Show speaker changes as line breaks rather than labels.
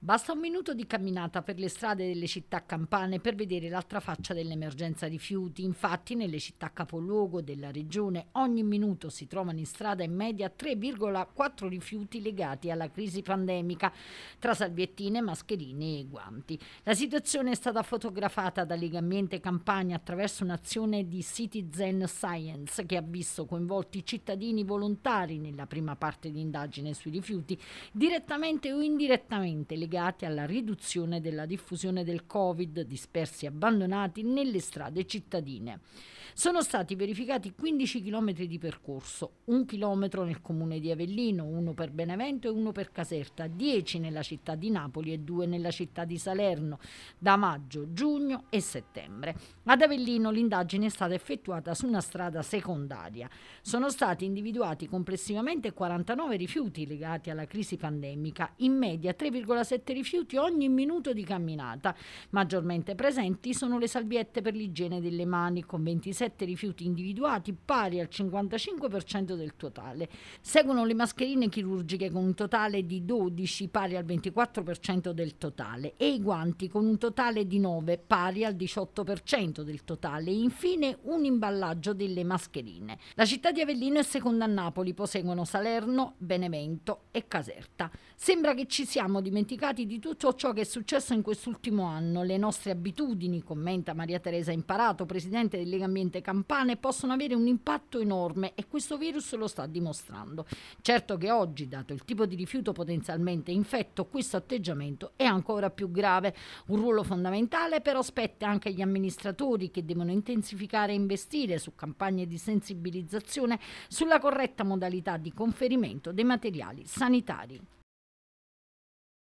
Basta un minuto di camminata per le strade delle città campane per vedere l'altra faccia dell'emergenza rifiuti. Infatti, nelle città capoluogo della regione, ogni minuto si trovano in strada in media 3,4 rifiuti legati alla crisi pandemica, tra salviettine, mascherine e guanti. La situazione è stata fotografata da Legambiente Campania attraverso un'azione di Citizen Science che ha visto coinvolti cittadini volontari nella prima parte di indagine sui rifiuti, direttamente o indirettamente legati legati alla riduzione della diffusione del Covid dispersi e abbandonati nelle strade cittadine. Sono stati verificati 15 km di percorso, un chilometro nel comune di Avellino, uno per Benevento e uno per Caserta, 10 nella città di Napoli e due nella città di Salerno, da maggio, giugno e settembre. Ad Avellino l'indagine è stata effettuata su una strada secondaria. Sono stati individuati complessivamente 49 rifiuti legati alla crisi pandemica, in media 3,7 salviette rifiuti ogni minuto di camminata. Maggiormente presenti sono le salviette per l'igiene delle mani, con 27 rifiuti individuati pari al 55% del totale. Seguono le mascherine chirurgiche con un totale di 12 pari al 24% del totale e i guanti con un totale di 9 pari al 18% del totale e infine un imballaggio delle mascherine. La città di Avellino è seconda a Napoli, poi seguono Salerno, Benevento e Caserta. Sembra che ci siamo dimenticati dimenticati di tutto ciò che è successo in quest'ultimo anno. Le nostre abitudini, commenta Maria Teresa Imparato, presidente del Lega Ambiente Campane, possono avere un impatto enorme e questo virus lo sta dimostrando. Certo che oggi, dato il tipo di rifiuto potenzialmente infetto, questo atteggiamento è ancora più grave. Un ruolo fondamentale però spetta anche agli amministratori che devono intensificare e investire su campagne di sensibilizzazione sulla corretta modalità di conferimento dei materiali sanitari.